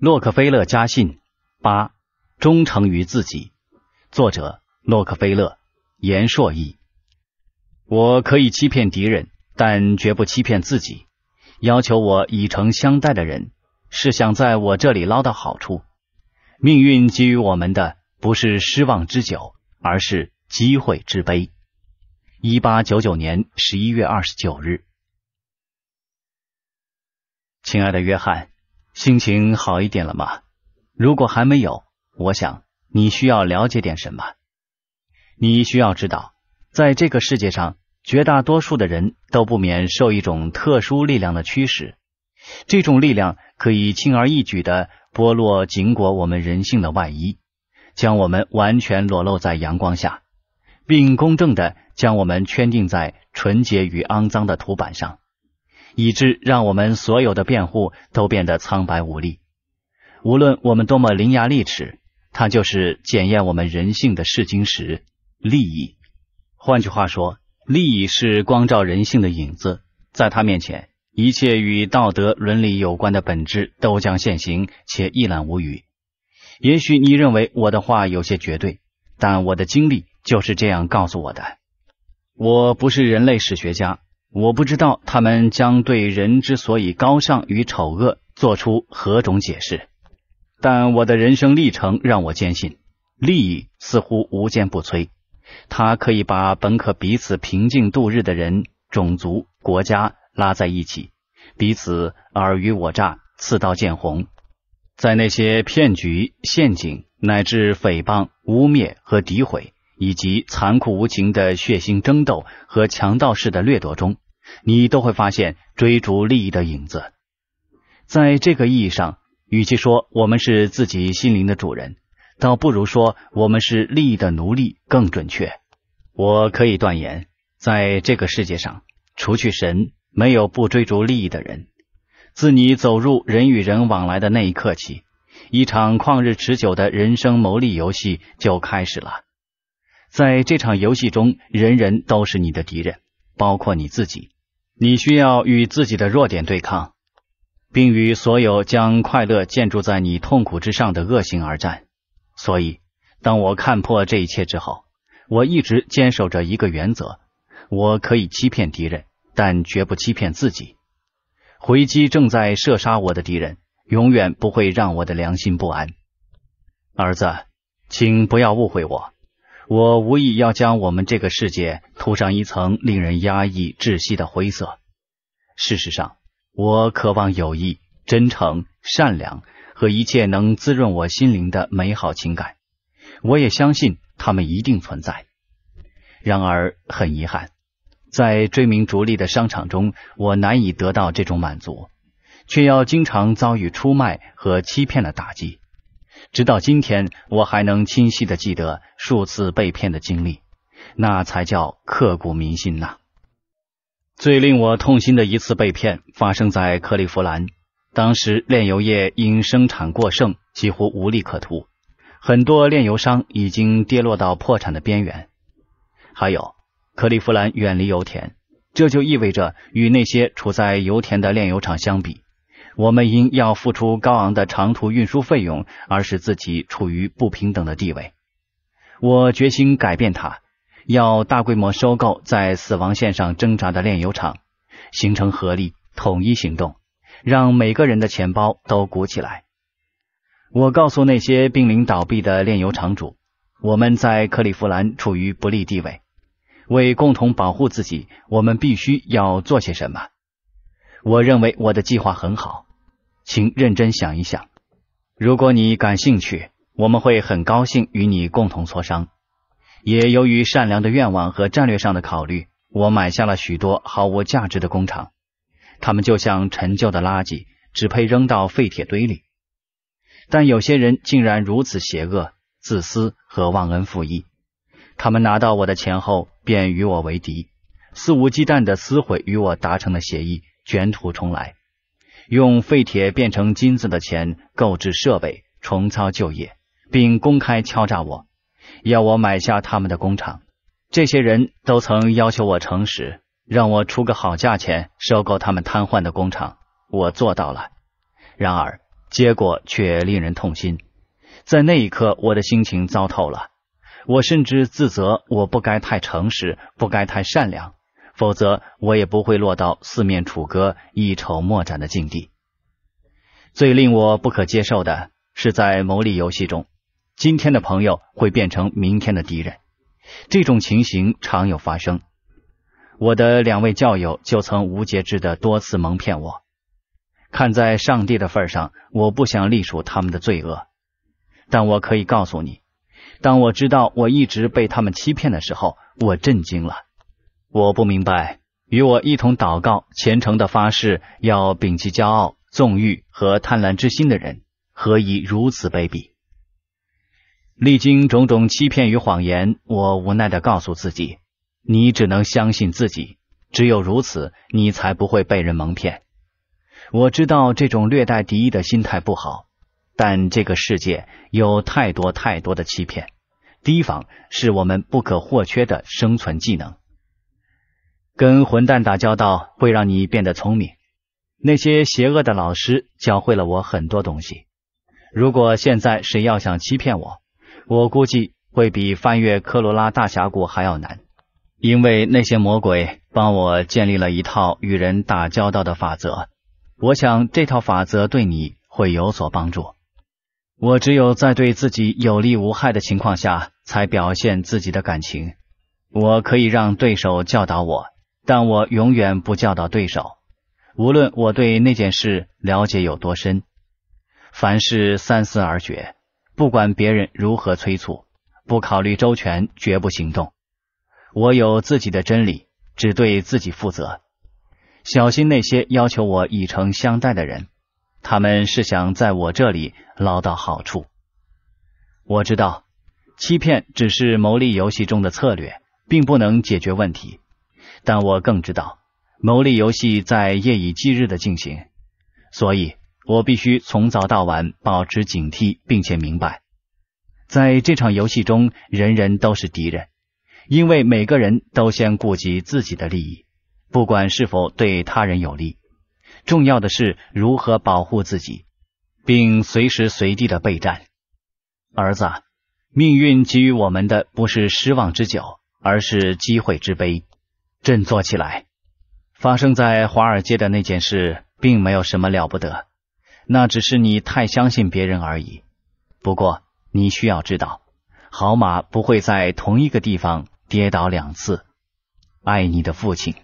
洛克菲勒家信八：忠诚于自己。作者：洛克菲勒。严硕义。我可以欺骗敌人，但绝不欺骗自己。要求我以诚相待的人，是想在我这里捞到好处。命运给予我们的，不是失望之酒，而是机会之杯。一八九九年十一月二十九日。亲爱的约翰。心情好一点了吗？如果还没有，我想你需要了解点什么。你需要知道，在这个世界上，绝大多数的人都不免受一种特殊力量的驱使。这种力量可以轻而易举的剥落紧裹我们人性的外衣，将我们完全裸露在阳光下，并公正的将我们圈定在纯洁与肮脏的图板上。以致让我们所有的辩护都变得苍白无力。无论我们多么伶牙俐齿，它就是检验我们人性的试金石——利益。换句话说，利益是光照人性的影子，在它面前，一切与道德伦理有关的本质都将现形且一览无余。也许你认为我的话有些绝对，但我的经历就是这样告诉我的。我不是人类史学家。我不知道他们将对人之所以高尚与丑恶做出何种解释，但我的人生历程让我坚信，利益似乎无坚不摧，它可以把本可彼此平静度日的人、种族、国家拉在一起，彼此尔虞我诈、刺刀见红，在那些骗局、陷阱乃至诽谤、污蔑和诋毁。以及残酷无情的血腥争斗和强盗式的掠夺中，你都会发现追逐利益的影子。在这个意义上，与其说我们是自己心灵的主人，倒不如说我们是利益的奴隶更准确。我可以断言，在这个世界上，除去神，没有不追逐利益的人。自你走入人与人往来的那一刻起，一场旷日持久的人生牟利游戏就开始了。在这场游戏中，人人都是你的敌人，包括你自己。你需要与自己的弱点对抗，并与所有将快乐建筑在你痛苦之上的恶行而战。所以，当我看破这一切之后，我一直坚守着一个原则：我可以欺骗敌人，但绝不欺骗自己。回击正在射杀我的敌人，永远不会让我的良心不安。儿子，请不要误会我。我无意要将我们这个世界涂上一层令人压抑、窒息的灰色。事实上，我渴望友谊、真诚、善良和一切能滋润我心灵的美好情感。我也相信他们一定存在。然而，很遗憾，在追名逐利的商场中，我难以得到这种满足，却要经常遭遇出卖和欺骗的打击。直到今天，我还能清晰的记得数次被骗的经历，那才叫刻骨铭心呐。最令我痛心的一次被骗发生在克利夫兰，当时炼油业因生产过剩几乎无利可图，很多炼油商已经跌落到破产的边缘。还有，克利夫兰远离油田，这就意味着与那些处在油田的炼油厂相比。我们因要付出高昂的长途运输费用而使自己处于不平等的地位。我决心改变它，要大规模收购在死亡线上挣扎的炼油厂，形成合力，统一行动，让每个人的钱包都鼓起来。我告诉那些濒临倒闭的炼油厂主，我们在克利夫兰处于不利地位，为共同保护自己，我们必须要做些什么。我认为我的计划很好，请认真想一想。如果你感兴趣，我们会很高兴与你共同磋商。也由于善良的愿望和战略上的考虑，我买下了许多毫无价值的工厂，他们就像陈旧的垃圾，只配扔到废铁堆里。但有些人竟然如此邪恶、自私和忘恩负义，他们拿到我的钱后便与我为敌，肆无忌惮的撕毁与我达成的协议。卷土重来，用废铁变成金子的钱购置设备，重操旧业，并公开敲诈我，要我买下他们的工厂。这些人都曾要求我诚实，让我出个好价钱收购他们瘫痪的工厂。我做到了，然而结果却令人痛心。在那一刻，我的心情糟透了，我甚至自责，我不该太诚实，不该太善良。否则，我也不会落到四面楚歌、一筹莫展的境地。最令我不可接受的是，在牟利游戏中，今天的朋友会变成明天的敌人。这种情形常有发生。我的两位教友就曾无节制的多次蒙骗我。看在上帝的份上，我不想隶属他们的罪恶。但我可以告诉你，当我知道我一直被他们欺骗的时候，我震惊了。我不明白，与我一同祷告、虔诚的发誓要摒弃骄傲、纵欲和贪婪之心的人，何以如此卑鄙？历经种种欺骗与谎言，我无奈的告诉自己：你只能相信自己，只有如此，你才不会被人蒙骗。我知道这种略带敌意的心态不好，但这个世界有太多太多的欺骗，提防是我们不可或缺的生存技能。跟混蛋打交道会让你变得聪明。那些邪恶的老师教会了我很多东西。如果现在谁要想欺骗我，我估计会比翻越科罗拉大峡谷还要难，因为那些魔鬼帮我建立了一套与人打交道的法则。我想这套法则对你会有所帮助。我只有在对自己有利无害的情况下才表现自己的感情。我可以让对手教导我。但我永远不教导对手，无论我对那件事了解有多深，凡事三思而决，不管别人如何催促，不考虑周全，绝不行动。我有自己的真理，只对自己负责。小心那些要求我以诚相待的人，他们是想在我这里捞到好处。我知道，欺骗只是牟利游戏中的策略，并不能解决问题。但我更知道，牟利游戏在夜以继日的进行，所以我必须从早到晚保持警惕，并且明白，在这场游戏中，人人都是敌人，因为每个人都先顾及自己的利益，不管是否对他人有利。重要的是如何保护自己，并随时随地的备战。儿子，命运给予我们的不是失望之酒，而是机会之杯。振作起来！发生在华尔街的那件事并没有什么了不得，那只是你太相信别人而已。不过你需要知道，好马不会在同一个地方跌倒两次。爱你的父亲。